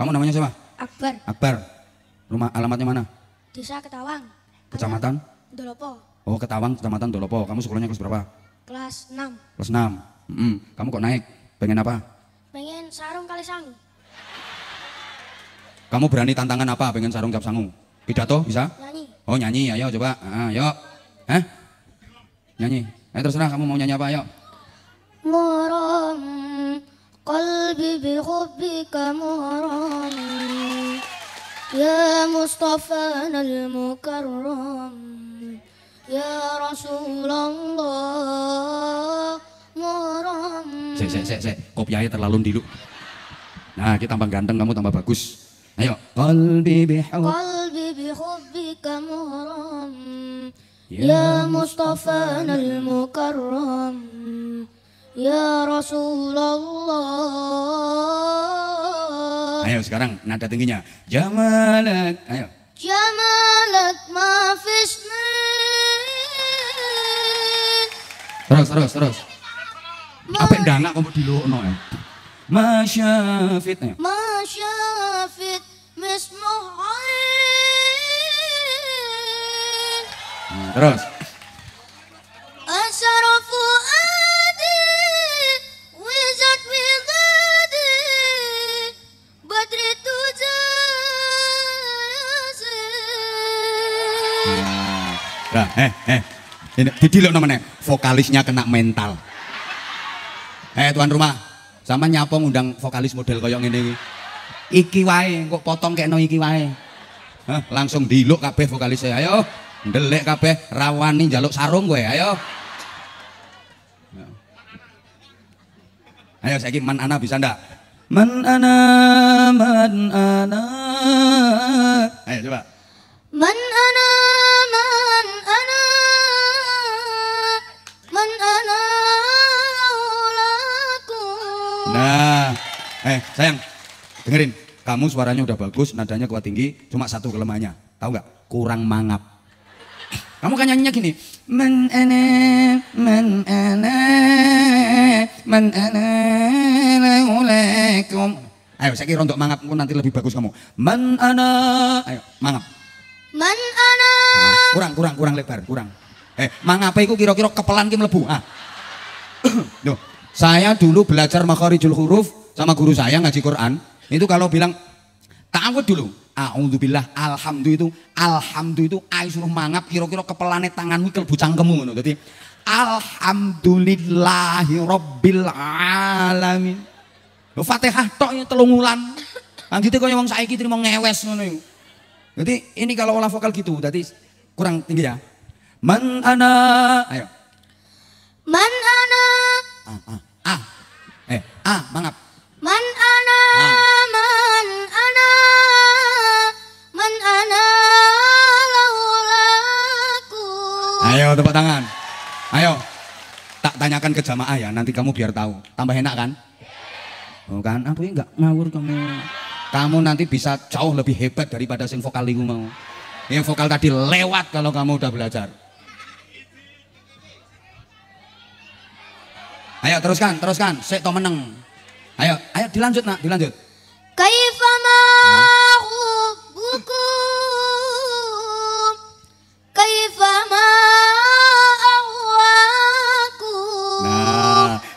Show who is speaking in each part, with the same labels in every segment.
Speaker 1: Kamu namanya siapa? Akbar. Akbar. Rumah alamatnya mana?
Speaker 2: Desa Ketawang. Kecamatan? Dolopo.
Speaker 1: Oh, Ketawang, Kecamatan Dolopo. Kamu sekolahnya kelas berapa?
Speaker 2: Kelas 6.
Speaker 1: Kelas 6. Mm Kamu kok naik? Pengen apa?
Speaker 2: Pengen sarung kali sangu.
Speaker 1: Kamu berani tantangan apa pengen sarung cap sangu? Pidato bisa? Nyanyi. Oh nyanyi, ayo coba. Ah, yuk. Hah? Nyanyi. Eh terserah kamu mau nyanyi apa, ayo.
Speaker 2: Moro قلبي بحبك مغرم يا مصطفانا المكرم يا رسول الله مغرم Sek, sek, sek, sek.
Speaker 1: Kopiahnya terlalu dilu. Nah, kita tambah ganteng, kamu tambah bagus. Ayo. Qalbi bihub.
Speaker 2: قلبي بحبك مغرم يا مصطفانا المكرم Ya Rasulullah. Ayo
Speaker 1: sekarang nada tingginya. Jamalat. Ayo.
Speaker 2: Jamalat mafisni.
Speaker 1: Terus terus terus. Apa yang nggak kamu luar ya? Eh? Masyafit. Ayo.
Speaker 2: Masyafit mismuhain.
Speaker 1: Nah, terus. jadi lo namanya, vokalisnya kena mental. Eh tuan rumah, sama nyapa ngundang vokalis model koyong ini. Iki wae, kok potong kayak no iki wae. Hah, langsung diluk kabeh vokalisnya, ayo. Delek kabeh, rawani jaluk sarung gue, ayo. Nah. Ayo saya man ana bisa ndak? Man ana, man ana. Ayo coba. Man ana Sayang, dengerin. Kamu suaranya udah bagus, nadanya kuat tinggi, cuma satu kelemahannya. Tahu nggak? Kurang mangap. Kamu kan nyanyinya gini. Men ene, men ene, men ene, leulakum. Ayo, saya kira untuk mangap nanti lebih bagus kamu. men ana, ayo, mangap. men ana. Nah, kurang, kurang, kurang lebar, kurang. Eh, mangapa itu kira-kira kepelan ki mlebu. Ah. Loh, saya dulu belajar makharijul huruf sama guru saya ngaji Quran, itu kalau bilang ta'awud dulu. Alhamdulillah, alhamdu itu, alhamdu itu suruh mangap kira-kira kepelane tanganmu bucang kemu, ngono. Dadi alhamdulillahirabbil alamin. Fatihah tok ya telungulan, wulan. Lanjutnya ngomong saya gitu, terima ngewes ngono Jadi ini kalau olah vokal gitu, jadi kurang tinggi ya. Man ana, ayo. Man ana. Ah, ah, ah. Eh, ah, mangap. Ayo tepuk tangan. Ayo. Tak tanyakan ke jamaah ya, nanti kamu biar tahu. Tambah enak kan? Oh kan, aku enggak ngawur kamu. Kamu nanti bisa jauh lebih hebat daripada sing vokal liku mau. Yang vokal tadi lewat kalau kamu udah belajar. Ayo teruskan, teruskan. saya to meneng. Ayo, ayo dilanjut nak, dilanjut.
Speaker 2: Kaifama buku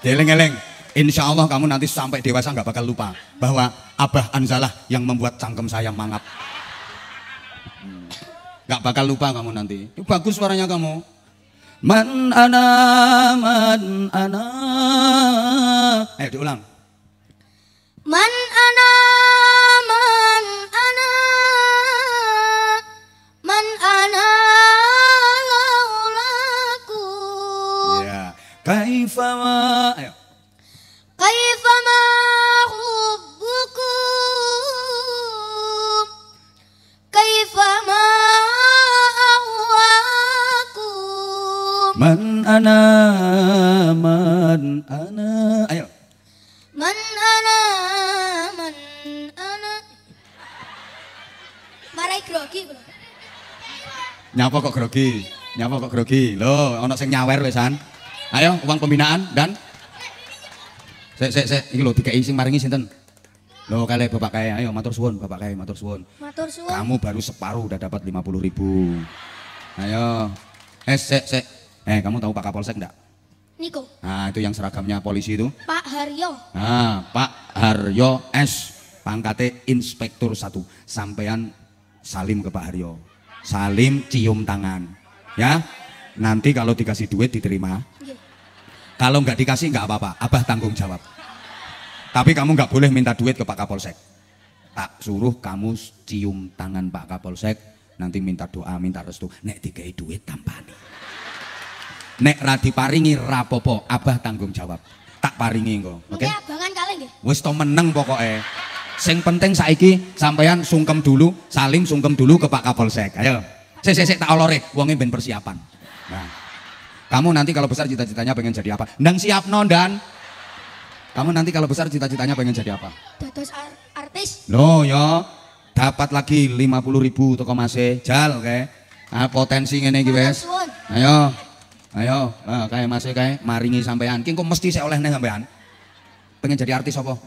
Speaker 1: Deleng-eleng. Insya Allah kamu nanti sampai dewasa nggak bakal lupa bahwa Abah Anzalah yang membuat cangkem saya mangap. Nggak bakal lupa kamu nanti. Bagus suaranya kamu. Man ana man ana. Ayo eh, diulang. Man ana
Speaker 2: Man ana,
Speaker 1: man ana. Ayo.
Speaker 2: Man ana, man ana. Marai grogi,
Speaker 1: Nyapa kok grogi? Nyapa kok grogi? Loh, ana sing nyawer wesan. Ayo, uang pembinaan dan Sik sik sik iki lho dikeki sing maringi sinten? Lho kale Bapak kae ayo matur suwun Bapak kae matur suwun. Matur suwun. Kamu baru separuh udah dapat 50.000. ribu. Ayo. Eh sik sik Eh, kamu tahu Pak Kapolsek enggak? Niko. Nah, itu yang seragamnya polisi itu.
Speaker 2: Pak Haryo.
Speaker 1: Nah, Pak Haryo S. Pangkatnya Inspektur 1. Sampean salim ke Pak Haryo. Salim cium tangan. Ya. Nanti kalau dikasih duit diterima. Iya. Kalau enggak dikasih enggak apa-apa, Abah tanggung jawab. Tapi kamu enggak boleh minta duit ke Pak Kapolsek. Tak suruh kamu cium tangan Pak Kapolsek, nanti minta doa, minta restu. Nek dikai duit tanpa nih. Nek ra paringi rapopo, abah tanggung jawab. Tak paringi engko. Oke. Okay?
Speaker 2: abangan kali nggih.
Speaker 1: Wis to meneng pokoke. Sing penting saiki sampean sungkem dulu, salim sungkem dulu ke Pak Kapolsek. Ayo. Sik sik sik tak olore, wonge ben persiapan. Nah. Kamu nanti kalau besar cita-citanya pengen jadi apa? Ndang siapno, Dan. Kamu nanti kalau besar cita-citanya pengen jadi apa? Dados ar artis. no, yo dapat lagi puluh ribu toko masih. Jal oke? Nah, potensi ngene iki wis. Ayo. Ayo, nah, kayak masih kayak maringi sampean. King kok mesti saya oleh neng sampean. Pengen jadi artis apa?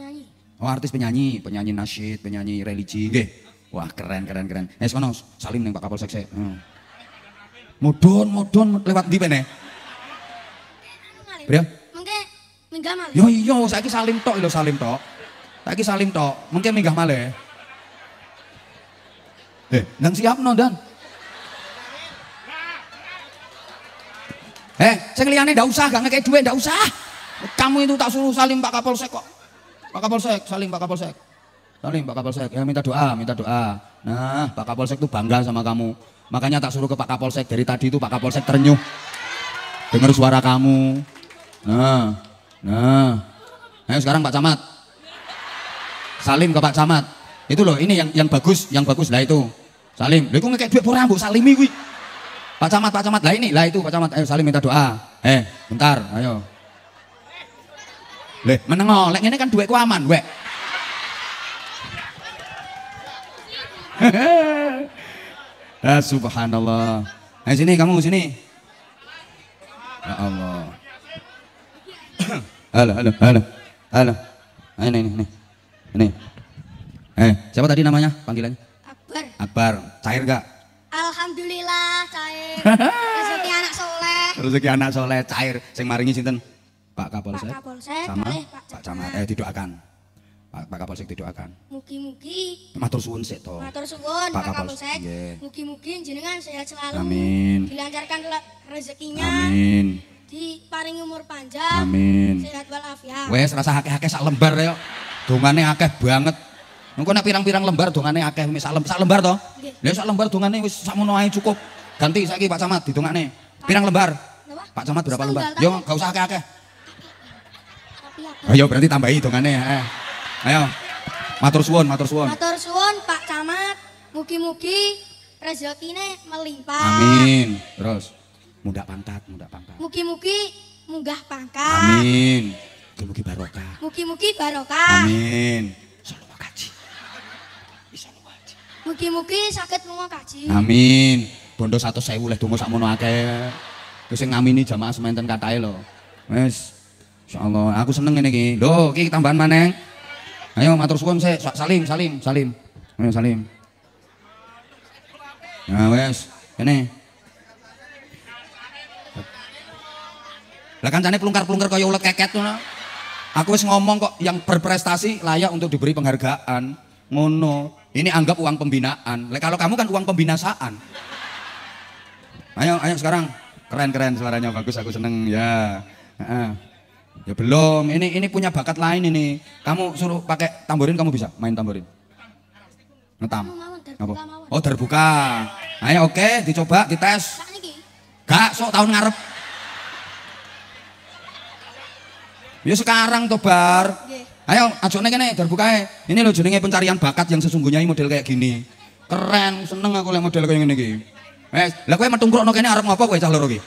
Speaker 1: Nyanyi. Oh, artis penyanyi, penyanyi nasyid, penyanyi religi. Gih. Wah, keren keren keren. Eh kono salim neng Pak Kapolsek sik. Hmm. Mudun, mudun lewat di mana? Bro.
Speaker 2: Mungkin minggah malih. Yo
Speaker 1: yo kisah salim tok lo salim tok. kisah salim tok. Mungkin minggah malih. Eh, nang siap no, Dan. Eh, sing liyane ndak usah, gak ngekek duit ndak usah. Kamu itu tak suruh salim Pak Kapolsek kok. Pak Kapolsek, salim Pak Kapolsek. Salim Pak Kapolsek, ya minta doa, minta doa. Nah, Pak Kapolsek tuh bangga sama kamu. Makanya tak suruh ke Pak Kapolsek dari tadi itu Pak Kapolsek ternyuh. Dengar suara kamu. Nah, nah. Ayo eh, sekarang Pak Camat. Salim ke Pak Camat. Itu loh, ini yang yang bagus, yang bagus lah itu. Salim. Lha kok ngekek duit pura mbok salimi kuwi. Pak Camat, Pak Camat, lah ini, lah itu Pak Camat, ayo saling minta doa. Eh, bentar, ayo. Leh, menengok, lek ini kan duitku aman, wek. ah, subhanallah. Nah, sini kamu sini. Ya Allah. halo, halo, halo. Halo. Ini, ah, ini, ini. Ini. Eh, siapa tadi namanya panggilannya? Akbar. Akbar. Cair gak? Rezeki anak soleh. Rezeki anak soleh cair. Sing maringi sinten? Pak Kapolsek. Pak Kapolsek. Sama boleh, Pak, Pak Camat. Eh didoakan. Pak, Pak Kapolsek didoakan.
Speaker 2: Mugi-mugi.
Speaker 1: Matur suwun sik to. Matur suwun Pak, Pak Kapolsek. Yeah.
Speaker 2: Mugi-mugi jenengan sehat selalu. Amin. Dilancarkan rezekinya. Amin. Diparingi umur panjang. Amin.
Speaker 1: Sehat walafiat. Wes rasa hake-hake sak lembar ya. Dongane akeh banget. Engko nek pirang-pirang lembar dongane akeh wis sak lembar to. Lha sak lembar dongane wis sakmono ae cukup. Ganti saiki Pak Camat ditungakne. Pirang lembar? Pak Camat berapa lembar? Yo, gak usah akeh-akeh. Ayo berarti tambahi hitungane. Eh, eh. Ayo. Matur suwun, matur suwun. Matur
Speaker 2: suwun Pak Camat. Mugi-mugi rezekine melimpah. Amin.
Speaker 1: Terus Muda pangkat, muda pangkat.
Speaker 2: Mugi-mugi munggah pangkat.
Speaker 1: Amin. Mugi-mugi barokah.
Speaker 2: Mugi-mugi barokah.
Speaker 1: Amin. Salawat kaji.
Speaker 2: Bisa Mugi-mugi sakit semua kaji. Amin
Speaker 1: bondo satu saya leh tunggu sakmono akeh. terus yang ngamini jamaah sementen katai lo wes, Insyaallah aku seneng ini ki. Lho, ki tambahan maneh. Ayo matur suwun sik, salim, salim, salim. Ayo salim. Nah, wes, kene. Lah kancane plungkar-plungkar kaya ulet keket ngono. Aku wis ngomong kok yang berprestasi layak untuk diberi penghargaan. Ngono. Ini anggap uang pembinaan. kalau kamu kan uang pembinasaan. Ayo, ayo sekarang. Keren-keren suaranya bagus, aku seneng ya. Uh, ya belum, ini ini punya bakat lain ini. Kamu suruh pakai tamborin kamu bisa main tamborin. Ngetam. Oh, terbuka. Ayo oke, okay, dicoba, dites. Gak sok tahun ngarep. Ya sekarang tobar. bar. Ayo acuknya kene terbuka Ini lo jenenge pencarian bakat yang sesungguhnya model kayak gini. Keren, seneng aku lihat model kayak gini Wes, eh, lah kowe tunggu no kene arep ngopo kowe cah loro iki?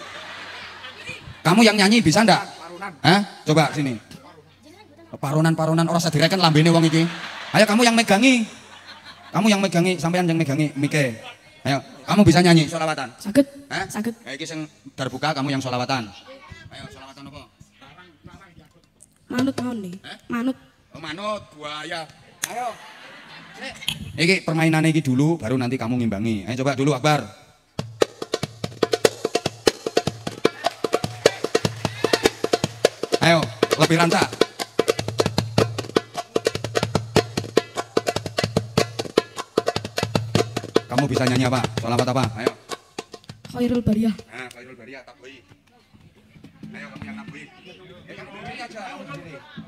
Speaker 1: Kamu yang nyanyi bisa ndak? Hah? Coba sini. Parunan-parunan ora kan lambene wong iki. Ayo kamu yang megangi. Kamu yang megangi, sampean yang megangi mike. Ayo, kamu bisa nyanyi selawatan. Sakit. Hah? Sakit. Nah, iki sing terbuka kamu yang selawatan. Ayo selawatan opo? Manut tahun nih. Manut. Oh, manut buaya. Ayo. Iki permainan iki dulu baru nanti kamu ngimbangi. Ayo coba dulu Akbar. lebih rancak. Kamu bisa nyanyi apa? Soal apa? Ayo. Khairul Bariah. Nah, Khairul Bariyah, tabui. Ayo kamu yang tabui. Ya kan, aja, kamu sendiri.